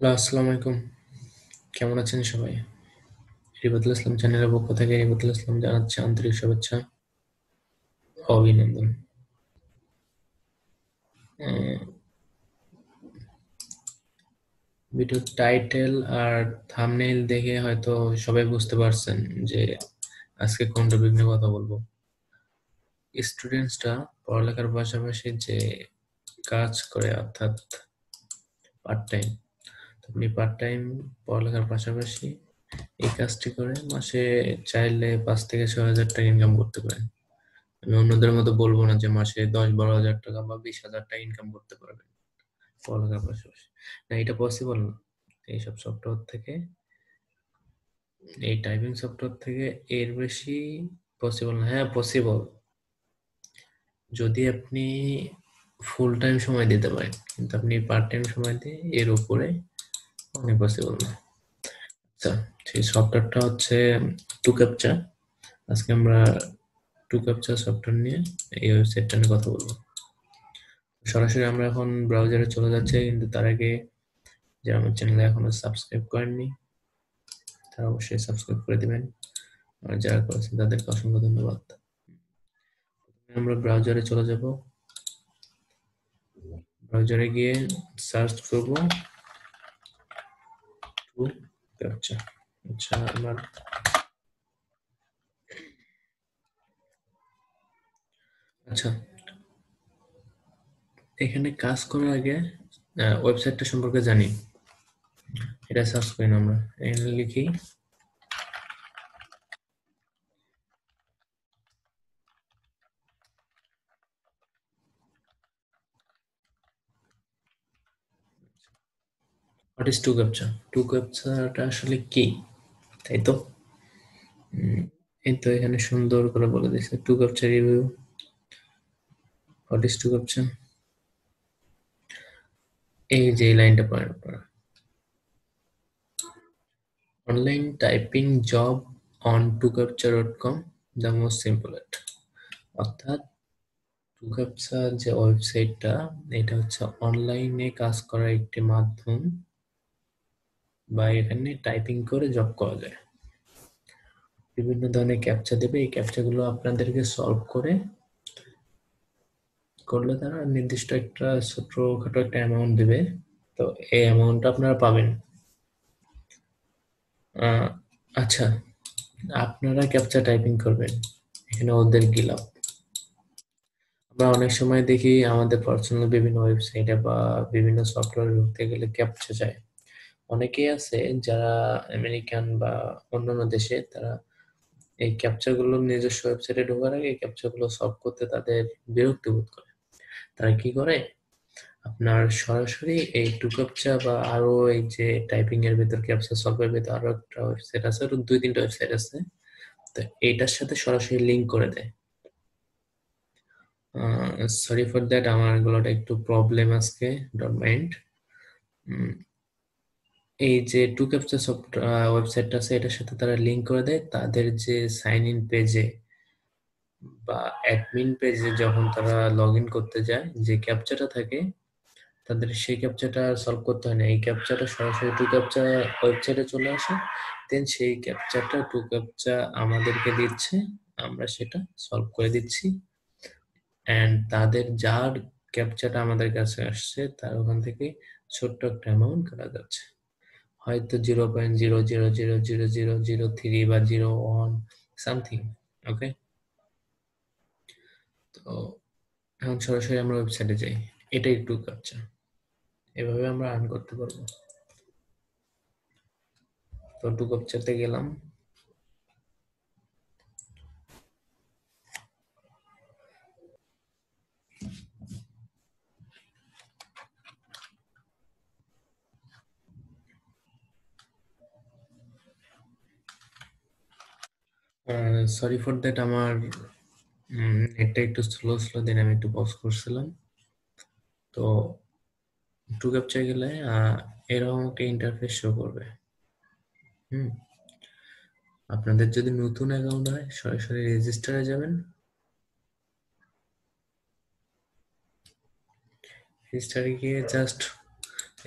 Hello আসসালামু আলাইকুম কেমন আছেন সবাই রিবাদুল ইসলাম চ্যানেলের পক্ষ থেকে রিবাদুল ইসলাম জানাচ্ছে আন্তরিক শুভেচ্ছা অভিনন্দন ভিডিও টাইটেল আর থামনেইল দেখে হয়তো সবাই বুঝতে পারছেন যে আজকে কোন টপিক নিয়ে কথা বলবো স্টুডেন্টসরা পড়ালেখার পাশাপাশি যে কাজ করে অর্থাৎ পার্ট টাইম আপনি পার্ট টাইম পড়ালেখার পাশাপাশি এই কাজটি করে মাসে চাইলে পাঁচ থেকে ছয় হাজার টাকা ইনকাম করতে পারেন আমি অন্যদের মতো বলবো না যে মাসে দশ বারো হাজার টাকা বা বিশ হাজার টাকা ইনকাম করতে পারবেন পড়ালেখার পাশাপাশি না এটা পসিবল না এইসব সফটওয়্যার থেকে এই টাইপিং সফটওয়্যার থেকে এর বেশি পসিবল না হ্যাঁ পসিবল যদি আপনি ফুল টাইম সময় দিতে পারেন কিন্তু আপনি পার্ট টাইম সময় দিয়ে এর উপরে ইম্পসিবল না আচ্ছা সেই সফটওয়্যারটা হচ্ছে টু ক্যাপচা আজকে আমরা টু ক্যাপচা সফটওয়্যার নিয়ে এই ওয়েবসাইটটা নিয়ে কথা বলবো সরাসরি আমরা এখন ব্রাউজারে চলে যাচ্ছে কিন্তু তার আগে যারা আমার চ্যানেলে এখনো সাবস্ক্রাইব করেননি তারা অবশ্যই সাবস্ক্রাইব করে দিবেন আর যারা করেছেন তাদেরকে অসংখ্য ধন্যবাদ আমরা ব্রাউজারে চলে যাব ব্রাউজারে গিয়ে সার্চ করবো আচ্ছা আচ্ছা আচ্ছা এখানে কাজ করার আগে ওয়েবসাইটটা সম্পর্কে জানি এটা সার্চ করি আমরা এখানে লিখি ইজ টু ক্যাপচার টু টা আসলে কি তাই তো এই তো এখানে সুন্দর করে বলে দিয়েছে two captcha review what is two captcha এই যে লাইনটা পয়েন্ট করা online typing job on two captcha dot com the most simple at অর্থাৎ টু ক্যাপচার যে ওয়েবসাইটটা এটা হচ্ছে অনলাইনে কাজ করার একটি মাধ্যম বা এখানে টাইপিং করে জব করা যায় বিভিন্ন ধরনের ক্যাপচা দেবে এই ক্যাপচাগুলো আপনাদেরকে সলভ করে করলে তারা নির্দিষ্ট একটা ছোটখাটো একটা অ্যামাউন্ট দেবে তো এই অ্যামাউন্টটা আপনারা পাবেন আচ্ছা আপনারা ক্যাপচা টাইপিং করবেন এখানে ওদের গিলাপ আমরা অনেক সময় দেখি আমাদের পার্সোনাল বিভিন্ন ওয়েবসাইটে বা বিভিন্ন সফটওয়্যারে ঢুকতে গেলে ক্যাপচা চায় অনেকেই আছে যারা আমেরিকান বা অন্যান্য দেশে তারা এই ক্যাপচাগুলো নিজস্ব ওয়েবসাইটে ঢোকার আগে ক্যাপচাগুলো সলভ করতে তাদের বিরক্তি বোধ করে তারা কি করে আপনার সরাসরি এই টু ক্যাপচা বা আরো এই যে টাইপিং এর ভিতর ক্যাপচা এর ভিতর আরো একটা ওয়েবসাইট আছে দুই তিনটা ওয়েবসাইট আছে তো এটার সাথে সরাসরি লিংক করে দেয় সরি ফর দ্যাট আমার গুলোটা একটু প্রবলেম আজকে ডট মাইন্ড এই যে টু ক্যাপচার সফট ওয়েবসাইটটা আছে এটার সাথে তারা লিংক করে দেয় তাদের যে সাইন ইন পেজে বা অ্যাডমিন পেজে যখন তারা লগ ইন করতে যায় যে ক্যাপচাটা থাকে তাদের সেই ক্যাপচাটা সলভ করতে হয় না এই ক্যাপচাটা সরাসরি টু ক্যাপচা ওয়েবসাইটে চলে আসে দেন সেই ক্যাপচারটা টু ক্যাপচা আমাদেরকে দিচ্ছে আমরা সেটা সলভ করে দিচ্ছি অ্যান্ড তাদের যার ক্যাপচাটা আমাদের কাছে আসছে তার ওখান থেকে ছোট্ট একটা অ্যামাউন্ট করা যাচ্ছে হয়তো zero point zero zero zero zero zero zero three বা জিরো ওয়ান সামথিং ওকে তো এখন সরাসরি আমরা ওয়েবসাইটে যাই এটা একটু কাপচা এভাবে আমরা আর্ন করতে পারবো তো টু ক্যাপচারতে গেলাম সরি ফর দ্যাট আমার নেটটা একটু স্লো স্লো দিন আমি একটু পজ করছিলাম তো টু ক্যাপচার গেলে এরকম একটা ইন্টারফেস শো করবে হুম আপনাদের যদি নতুন অ্যাকাউন্ট হয় সরাসরি রেজিস্টারে যাবেন রেজিস্টারে গিয়ে জাস্ট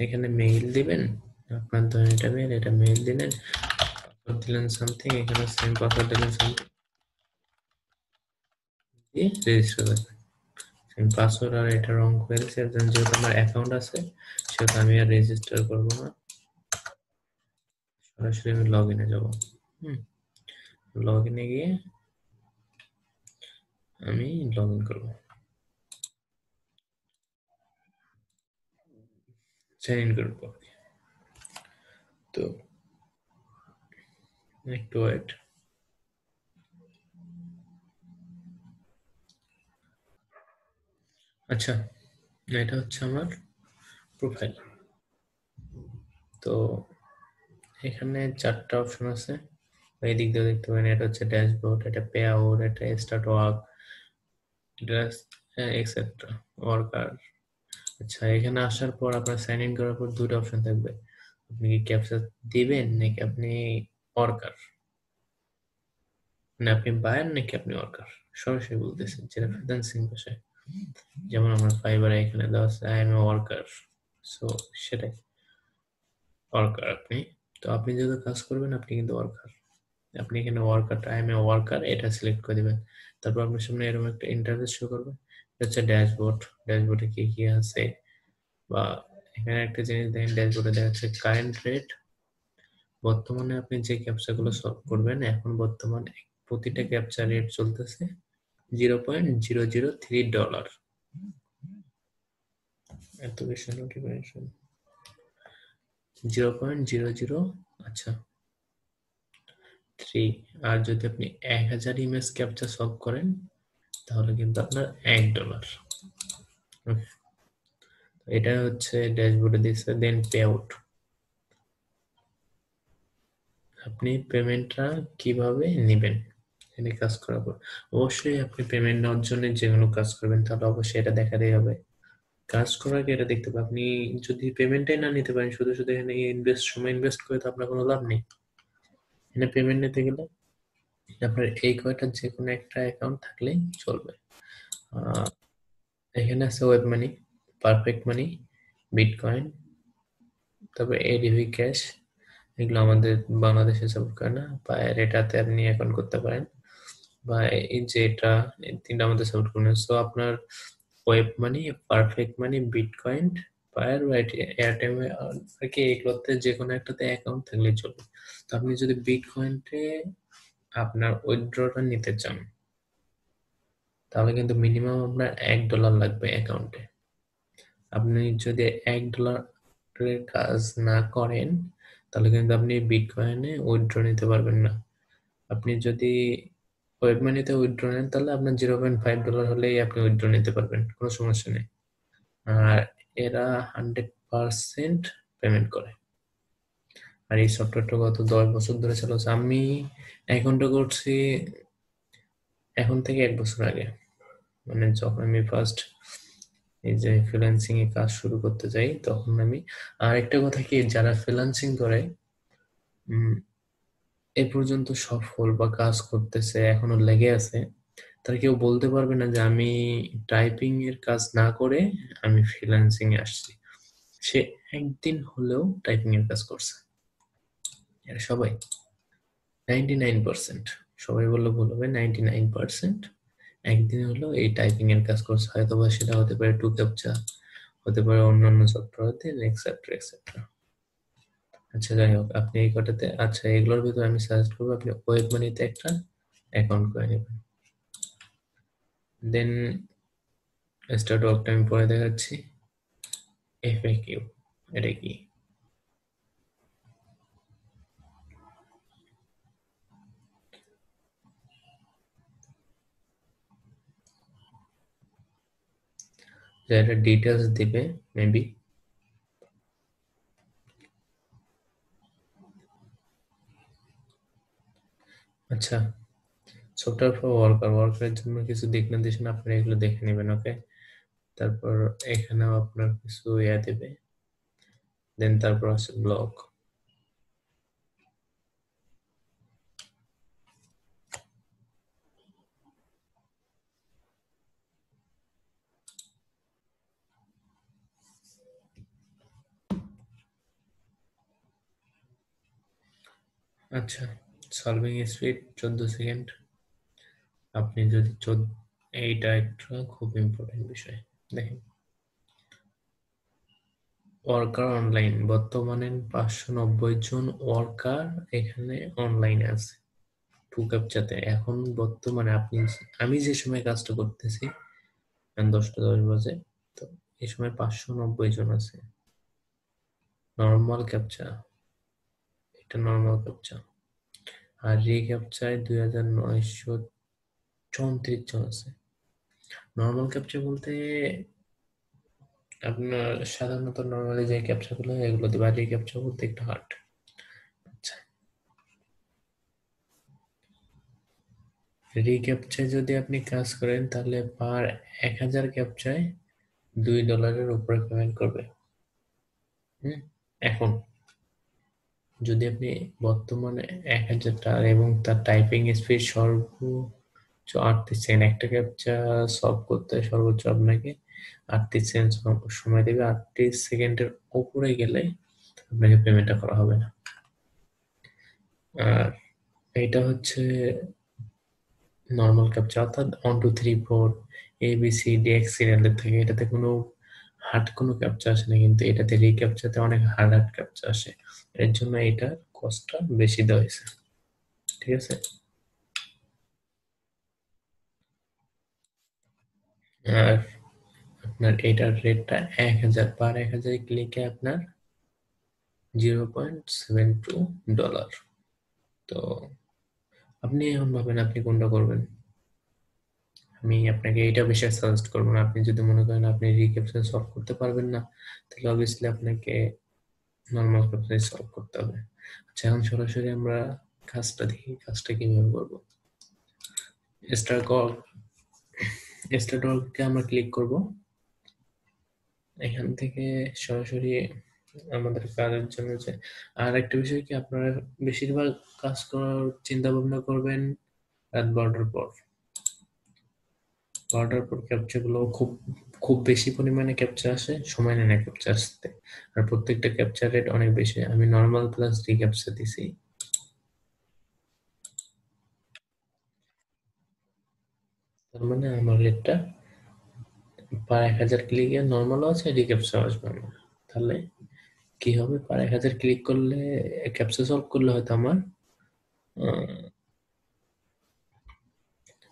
এখানে মেইল দিবেন আপনার ধরেন এটা মেইল এটা মেইল দিলেন পাসওয়ার্ড দিলেন সামথিং এখানে সেম পাসওয়ার্ড দিলেন সামথিং দিয়ে রেজিস্টার করবেন সেম পাসওয়ার্ড আর এটা রং করেছে যেহেতু আমার অ্যাকাউন্ট আছে সেহেতু আমি আর রেজিস্টার করব না সরাসরি আমি লগ ইনে যাবো হুম লগ ইনে গিয়ে আমি লগ ইন করবো সাইন ইন করবো তো একটু ওয়েট আচ্ছা এটা হচ্ছে আমার প্রোফাইল তো এখানে চারটা অপশন আছে এই দিক দিয়ে দেখতে পারেন এটা হচ্ছে ড্যাশবোর্ড এটা পে আউট এটা স্টার্ট ওয়ার্ক এক্সেট্রা ওয়ার্কার আচ্ছা এখানে আসার পর আপনার সাইন ইন করার পর দুটো অপশন থাকবে আপনি কি ক্যাপচার দিবেন নাকি আপনি অর্কার মানে আপনি বায়ার নাকি আপনি অর্কার সরাসরি বলতেছেন যেটা ফেদান সিং ভাষায় যেমন আমার ফাইবার এখানে দেওয়া আছে I am a worker so সেটাই ওয়ার্কার আপনি তো আপনি যেহেতু কাজ করবেন আপনি কিন্তু ওয়ার্কার আপনি এখানে worker I am a worker এটা সিলেক্ট করে দিবেন তারপর আপনার সামনে এরকম একটা ইন্টারফেস শো করবে এটা হচ্ছে ড্যাশবোর্ড ড্যাশবোর্ডে কি কি আছে বা এখানে একটা জিনিস দেখেন ড্যাশবোর্ডে দেখা যাচ্ছে কারেন্ট রেট বর্তমানে আপনি যে ক্যাপচাগুলো সলভ করবেন এখন বর্তমান প্রতিটা ক্যাপচার রেট চলতেছে zero point zero zero three dollar application notification zero point zero zero আচ্ছা থ্রি আর যদি আপনি এক হাজার ইমেজ ক্যাপচার সলভ করেন তাহলে কিন্তু আপনার এক ডলার এটা হচ্ছে ড্যাশবোর্ডে দিচ্ছে দেন পে আউট আপনি পেমেন্টটা কিভাবে নেবেন এখানে কাজ করার পর অবশ্যই আপনি পেমেন্ট নেওয়ার জন্য যে কোনো কাজ করবেন তাহলে অবশ্যই এটা দেখাতেই হবে কাজ করার আগে এটা দেখতে পাবেন আপনি যদি পেমেন্টটাই না নিতে পারেন শুধু শুধু এখানে ইনভেস্ট সময় ইনভেস্ট করে তো আপনার কোনো লাভ নেই এখানে পেমেন্ট নিতে গেলে আপনার এই কয়টা যে কোনো একটা অ্যাকাউন্ট থাকলেই চলবে এখানে আছে web money perfect money bitcoin তারপর এডিভি ক্যাশ এগুলো আমাদের বাংলাদেশে সাপোর্ট করে না বা এটাতে আপনি অ্যাকাউন্ট করতে পারেন বা এই যে এটা তিনটা আমাদের সাপোর্ট করে না সো আপনার web money perfect money bitcoin Payeer বা এয়ারটেম আর কি এগুলোতে যে কোনো একটাতে অ্যাকাউন্ট থাকলে চলবে তো আপনি যদি বিটকয়েনটে আপনার উইথড্রটা নিতে চান তাহলে কিন্তু মিনিমাম আপনার এক ডলার লাগবে অ্যাকাউন্টে আপনি যদি এক ডলারের কাজ না করেন তাহলে কিন্তু আপনি বিটকয়েনে উইথড্র নিতে পারবেন না আপনি যদি ওয়েব মানিতে উইথড্র নেন তাহলে আপনার জিরো পয়েন্ট ফাইভ ডলার হলেই আপনি উইথড্র নিতে পারবেন কোনো সমস্যা নেই আর এরা হান্ড্রেড পারসেন্ট পেমেন্ট করে আর এই সফটওয়্যারটা গত দশ বছর ধরে চালাচ্ছে আমি এখনটা করছি এখন থেকে এক বছর আগে মানে যখন আমি ফার্স্ট এই যে ফ্রিল্যান্সিং এ কাজ শুরু করতে যাই তখন আমি আর একটা কথা কি যারা ফ্রিল্যান্সিং করে এ পর্যন্ত সফল বা কাজ করতেছে এখনো লেগে আছে তারা কেউ বলতে পারবে না যে আমি টাইপিং এর কাজ না করে আমি ফ্রিল্যান্সিং এ আসছি সে একদিন হলেও টাইপিং এর কাজ করছে সবাই নাইনটি নাইন পার্সেন্ট সবাই বললে বলবে নাইনটি নাইন পার্সেন্ট একদিনে হলো এই টাইপিং এর কাজ করছে হয়তো বা সেটা হতে পারে টু ক্যাপচা হতে পারে অন্যান্য সফট দিন এক্সেট্রা এক্সেট্রা আচ্ছা যাই হোক আপনি এই কটাতে আচ্ছা এগুলোর ভিতরে আমি সাজেস্ট করবো আপনি ওয়েব মানিতে একটা অ্যাকাউন্ট করে নেবেন দেন স্টার্ট ওয়ার্কটা আমি পরে দেখাচ্ছি এফএকিউ এটা কি there details দিবে maybe আচ্ছা সফটওয়্যার ফর ওয়ার্কার ওয়ার্ক ফরে কিছু দেখনা দিশন আপনি একটু দেখে নেবেন ওকে তারপর এখানেও আপনারা কিছু ইয়া দিবে দেন তারপর আস ব্লক আচ্ছা সলভিং স্পিড চোদ্দ সেকেন্ড আপনি যদি চোদ্দ এইটা একটা খুব ইম্পর্টেন্ট বিষয় দেখেন ওয়ার্কার অনলাইন বর্তমানে পাঁচশো নব্বই জন ওয়ার্কার এখানে অনলাইনে আছে টু ক্যাপচাতে এখন বর্তমানে আপনি আমি যে সময় কাজটা করতেছি দশটা দশ বাজে তো এই সময় পাঁচশো নব্বই জন আছে নর্মাল ক্যাপচা এটা নর্মাল ক্যাপচা আর রে ক্যাপচায় দুই হাজার নয়শো চৌত্রিশ জন আছে নর্মাল ক্যাপচা বলতে আপনার সাধারণত নর্মালি যে ক্যাপচাগুলো এগুলো দেবে আর রে ক্যাপচা বলতে একটু হার্ড আচ্ছা যদি আপনি কাজ করেন তাহলে পার এক হাজার ক্যাপচায় দুই ডলারের উপরে পেমেন্ট করবে হুম এখন যদি আপনি বর্তমানে এক হাজার টাকা এবং তার টাইপিং স্পিড সর্বোচ্চ আটত্রিশ সেকেন্ড একটা ক্যাপচা সলভ করতে হয় সর্বোচ্চ আপনাকে আটত্রিশ সেকেন্ড সময় দেবে আটত্রিশ সেকেন্ডের ওপরে গেলে আপনাকে পেমেন্টটা করা হবে না আর এটা হচ্ছে নর্মাল ক্যাপচা অর্থাৎ one two three four A B C D X সিরিয়ালের থেকে এটাতে কোনো হার্ড কোনো ক্যাপচা আসে না কিন্তু এটাতে রিক্যাপচাতে অনেক হার্ড হার্ড ক্যাপচা আসে এর জন্য এইটার কস্টটা বেশি দেওয়া হয়েছে ঠিক আছে আর আপনার এটার রেটটা এক হাজার পার এক হাজার ক্লিকে আপনার zero point seven two dollar তো আপনি এখন ভাবেন আপনি কোনটা করবেন আমি আপনাকে এইটা বিষয়ে সাজেস্ট করবো না আপনি যদি মনে করেন আপনি রিক্যাপশন সলভ করতে পারবেন না তাহলে অবভিয়াসলি আপনাকে নর্মাল প্রসেসে সলভ করতে হবে আচ্ছা এখন সরাসরি আমরা কাজটা দেখি কাজটা কিভাবে করব স্টার কল স্টার কে আমরা ক্লিক করব এখান থেকে সরাসরি আমাদের কাজের জন্য যে আর একটা বিষয় কি আপনারা বেশিরভাগ কাজ করার চিন্তা ভাবনা করবেন রাত বারোটার পর বারোটার পর ক্যাপচাগুলো খুব খুব বেশি পরিমাণে ক্যাপচার আসে সময় নেয় না ক্যাপচা আসতে আর প্রত্যেকটা ক্যাপচার রেট অনেক বেশি আমি নর্মাল প্লাস ডি ক্যাপচার দিছি তার মানে আমার রেটটা পার এক হাজার ক্লিকে নর্মালও আছে ডি ক্যাপচার আসবে আমার তাহলে কি হবে পার এক হাজার ক্লিক করলে ক্যাপচা সলভ করলে হয়তো আমার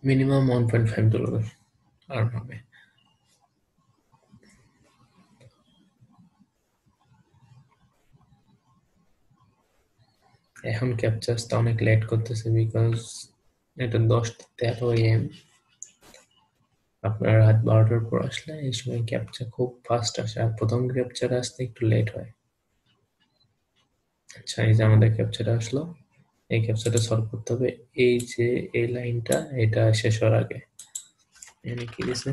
minimum one point five dollar আর হবে এখন ক্যাপচার্সটা অনেক লেট করতেছে বিকজ এটা দশটা তেরো এম আপনার রাত বারোটার পর আসলে এই সময় ক্যাপচা খুব ফাস্ট আসে আর প্রথম ক্যাপচার আসতে একটু লেট হয় আচ্ছা এই যে আমাদের ক্যাপচার আসলো এই ক্যাপচারটা সলভ করতে হবে এই যে এই লাইনটা এটা শেষ হওয়ার আগে এখানে কি দিছে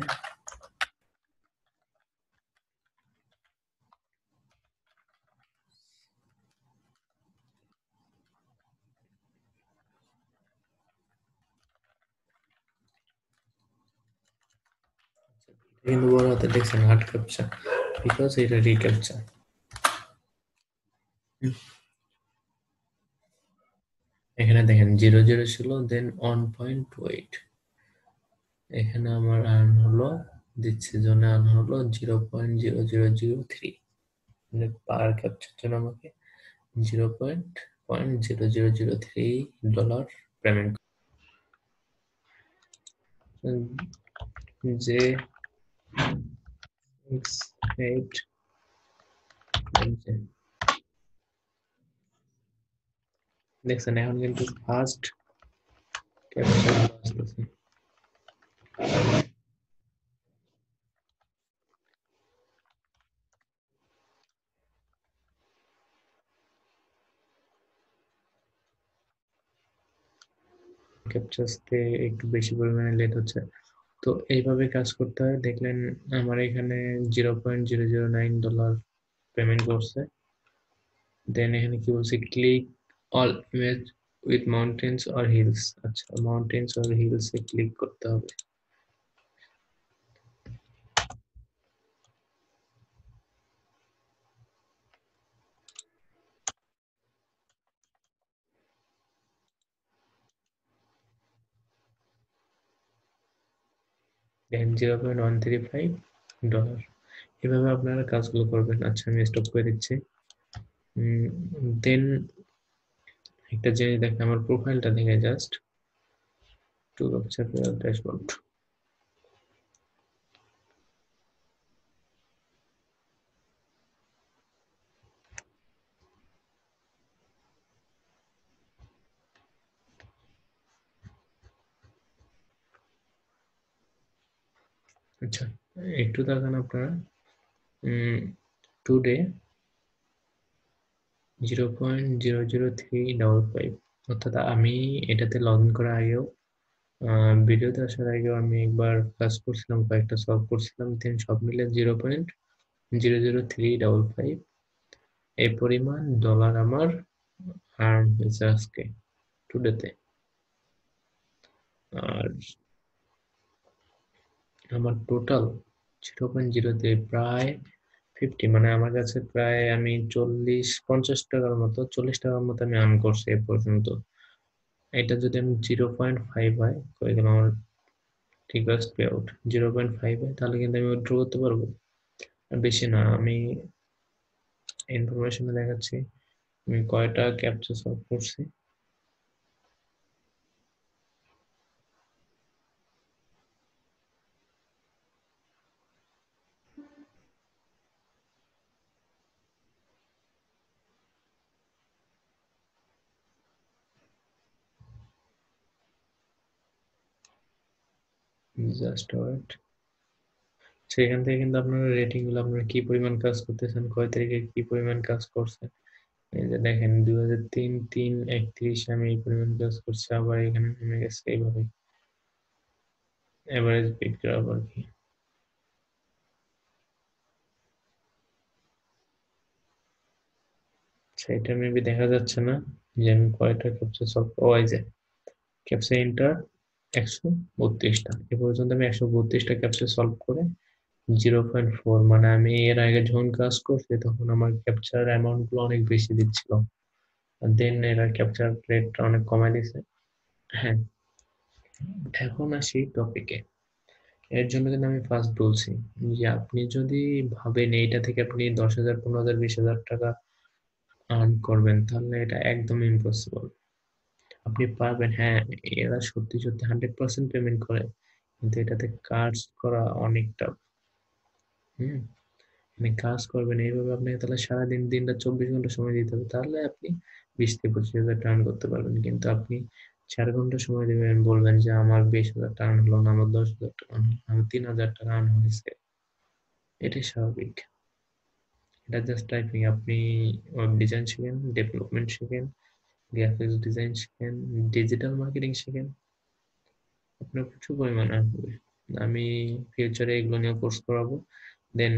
in the world that takes an art capture because it a recapture. এখানে দেখেন জিরো জিরো ছিল then one point two eight এখানে আমার আর্ন হলো দিচ্ছে জন্য আর্ন হলো zero point zero zero zero three মানে পার ক্যাপচার জন্য আমাকে zero point point zero zero zero three dollar payment যে six, eight, nine, ten. Next, now I'm going to fast capture processing. Captures তে একটু বেশি পরিমাণে late হচ্ছে তো এইভাবে কাজ করতে হয় দেখলেন আমার এখানে zero point zero zero nine dollar payment করছে দেন এখানে কি বলছে click all image with mountains or hills আচ্ছা মাউন্টেন্স অর হিলস এ ক্লিক করতে হবে then zero point one three five dollar এভাবে আপনারা কাজগুলো করবেন আচ্ছা আমি স্টপ করে দিচ্ছি দেন একটা জিনিস দেখেন আমার প্রোফাইলটা দেখে জাস্ট টু অফিসার ড্যাশবোর্ড আচ্ছা একটু দেখেন আপনারা today zero point zero zero three double five অর্থাৎ আমি এটাতে লগ ইন করার আগেও ভিডিওতে আসার আগেও আমি একবার কাজ করছিলাম কয়েকটা সলভ করছিলাম দেন সব মিলে zero point zero zero three double five এই পরিমাণ ডলার আমার আর্ন হয়েছে আজকে টুডেতে আর আমার total zero point zero three প্রায় ফিফটি মানে আমার কাছে প্রায় আমি চল্লিশ পঞ্চাশ টাকার মতো চল্লিশ টাকার মতো আমি আর্ন করছি এ পর্যন্ত এটা যদি আমি জিরো পয়েন্ট ফাইভ হয় হয়ে গেল আমার request pay out zero point five হয় তাহলে কিন্তু আমি উইথড্র করতে পারবো বেশি না আমি ইনফরমেশনে দেখাচ্ছি আমি কয়টা ক্যাপচার সলভ করছি জাস্ট ওয়েট সেখান থেকে কিন্তু আপনারা রেটিং গুলো আপনারা কি পরিমাণ কাজ করতেছেন কয় তারিখে কি পরিমাণ কাজ করছেন এই যে দেখেন দুই হাজার তিন তিন একত্রিশ আমি এই পরিমাণ কাজ করছি আবার এখানে নেমে গেছে এইভাবে এভারেজ পিক গ্রাফ আর কি সেটা আচ্ছা, মেবি দেখা যাচ্ছে না যে আমি কয়টা ক্যাপচা সলভ ও এই যে ক্যাপচা ইন্টার একশো বত্রিশটা এ পর্যন্ত আমি একশো বত্রিশটা ক্যাপচার সলভ করে জিরো পয়েন্ট ফোর মানে আমি এর আগে যখন কাজ করছি তখন আমার ক্যাপচার অ্যামাউন্ট গুলো অনেক বেশি দিচ্ছিল দেন এরা ক্যাপচার রেটটা অনেক কমায় দিছে হ্যাঁ এখন আসি টপিকে এর জন্য কিন্তু আমি ফার্স্ট বলছি যে আপনি যদি ভাবেন এইটা থেকে আপনি দশ হাজার পনেরো হাজার বিশ হাজার টাকা আর্ন করবেন তাহলে এটা একদম ইম্পসিবল আপনি পারবেন হ্যাঁ এরা সত্যি সত্যি হান্ড্রেড পার্সেন্ট পেমেন্ট করে কিন্তু এটাতে কাজ করা অনেক টাফ হম আপনি মানে কাজ করবেন এইভাবে আপনাকে তাহলে সারাদিন দিনটা চব্বিশ ঘন্টা সময় দিতে হবে তাহলে আপনি বিশ থেকে পঁচিশ হাজার টার্ন করতে পারবেন কিন্তু আপনি চার ঘন্টা সময় দেবেন বলবেন যে আমার বিশ হাজার টার্ন হলো না আমার দশ হাজার টার্ন হলো আমার তিন হাজার টার্ন হয়েছে এটাই স্বাভাবিক এটা জাস্ট টাইপিং আপনি ওয়েব ডিজাইন শিখেন ডেভেলপমেন্ট শিখেন গ্রাফিক্স ডিজাইন শেখেন ডিজিটাল মার্কেটিং শেখেন আপনার প্রচুর পরিমাণ আসবে আমি ফিউচারে এগুলো নিয়ে কোর্স করাবো দেন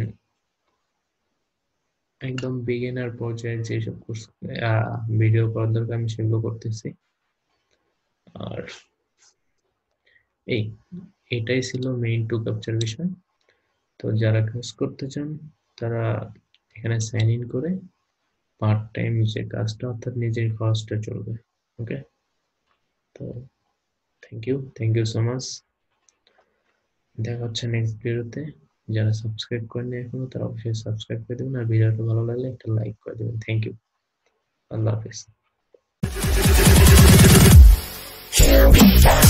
একদম বিগিনার পর্যায়ে যেসব কোর্স ভিডিও করার দরকার আমি সেগুলো করতেছি আর এই এটাই ছিল মেইন টু ক্যাপচার বিষয় তো যারা কোর্স করতে চান তারা এখানে সাইন ইন করে পার্ট টাইম যে কাজটা অর্থাৎ নিজের খরচটা চলবে ওকে তো thank you thank you so much দেখা হচ্ছে নেক্সট ভিডিওতে যারা সাবস্ক্রাইব করেনি এখনো তারা অবশ্যই সাবস্ক্রাইব করে দেবেন আর ভিডিওটা ভালো লাগলে একটা লাইক করে দেবেন থ্যাংক ইউ আল্লাহ হাফিজ